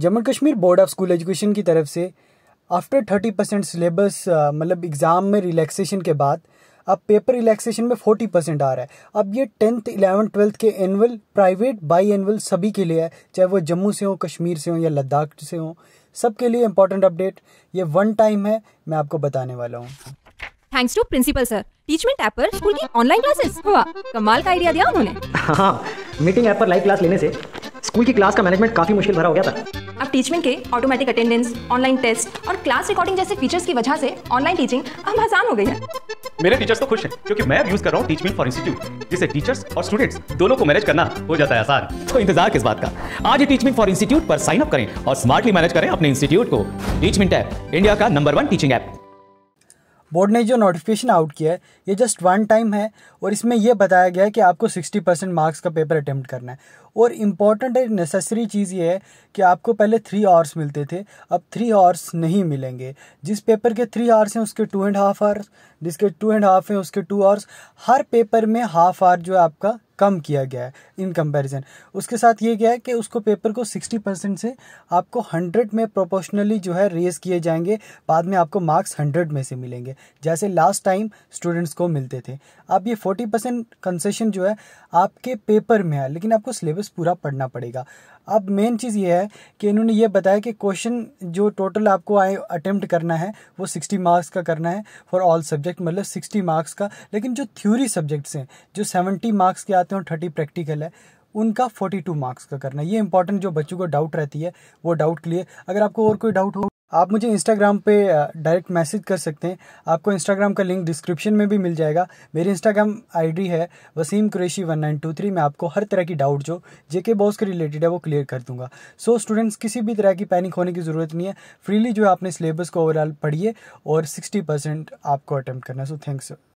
Jammu Kashmir board of school education की तरफ से आफ्टर थर्टी परसेंट सिलेबस मतलब एग्ज़ाम में रिलैक्सेशन के बाद अब पेपर रिलैक्सेशन में फोर्टी परसेंट आ रहा है अब ये टेंथ इलेवन ट्वेल्थ के एनुअल प्राइवेट बाई एनअल सभी के लिए है चाहे वो जम्मू से हो कश्मीर से हो या लद्दाख से हो सबके लिए इंपॉर्टेंट अपडेट ये वन टाइम है मैं आपको बताने वाला हूँ thanks to principal sir Teachmint app पर स्कूल की ऑनलाइन क्लासेस हुआ कमाल का आइडिया दिया उन्होंने हाँ मीटिंग ऐप पर लाइव क्लास लेने से स्कूल की क्लास का मैनेजमेंट काफी मुश्किल भरा हो गया था अब टीचमेंट के ऑटोमेटिक अटेंडेंस ऑनलाइन टेस्ट और क्लास रिकॉर्डिंग जैसे फीचर्स की वजह से ऑनलाइन टीचिंग अब आसान हो गई है मेरे टीचर्स तो खुश हैं क्योंकि मैं यूज कर रहा हूँ टीचमेंट फॉर इंस्टीट्यूट जिसे टीचर्स और स्टूडेंट्स दोनों को मैनेज करना हो जाता है आसान तो इंतजार किस बात का आज ही टीचमेंट फॉर इंस्टीट्यूट पर साइन अप करें और स्मार्टली मैनेज करें अपने इंस्टीट्यूट को टीचमेंट ऐप इंडिया का number one teaching app board ने जो नोटिफिकेशन आउट किया है ये जस्ट वन टाइम है और इसमें यह बताया गया है कि आपको 60 परसेंट मार्क्स का पेपर अटैम्प्ट करना है और इम्पॉर्टेंट एक नेसेसरी चीज़ ये है कि आपको पहले थ्री आवर्स मिलते थे अब थ्री आवर्स नहीं मिलेंगे जिस पेपर के थ्री आवर्स हैं उसके टू एंड हाफ आवर्स जिसके टू एंड हाफ हैं उसके टू आवर्स हर पेपर में हाफ आवर जो है आपका कम किया गया है इन कंपैरिजन उसके साथ ये गया है कि उसको पेपर को 60 परसेंट से आपको 100 में प्रोपोर्शनली जो है रेज किए जाएंगे बाद में आपको मार्क्स 100 में से मिलेंगे जैसे लास्ट टाइम स्टूडेंट्स को मिलते थे अब ये 40 परसेंट कंसेशन जो है आपके पेपर में है लेकिन आपको सिलेबस पूरा पढ़ना पड़ेगा अब मेन चीज़ ये है कि इन्होंने ये बताया कि क्वेश्चन जो टोटल आपको आए अटेम्प्ट करना है वो 60 मार्क्स का करना है फॉर ऑल सब्जेक्ट मतलब 60 मार्क्स का लेकिन जो थ्योरी सब्जेक्ट्स हैं जो 70 मार्क्स के आते करते हैं और थर्टी प्रैक्टिकल है उनका टू मार्क्स का करना ये इंपॉर्टेंट जो बच्चों को डाउट रहती है वो डाउट क्लियर अगर आपको और कोई डाउट हो आप मुझे इंस्टाग्राम पे डायरेक्ट मैसेज कर सकते हैं आपको इंस्टाग्राम का लिंक डिस्क्रिप्शन में भी मिल जाएगा मेरी इंस्टाग्राम आईडी है Wasim Qureshi one nine two three मैं आपको हर तरह की डाउट जो जेके बॉस के रिलेटेड है वो क्लियर कर दूंगा सो so, स्टूडेंट्स किसी भी तरह की पैनिक होने की ज़रूरत नहीं है फ्रीली जो है आपने सिलेबस को ओवरऑल पढ़िए और सिक्सटी परसेंट आपको अटैम्प्ट करना सो थैंक्स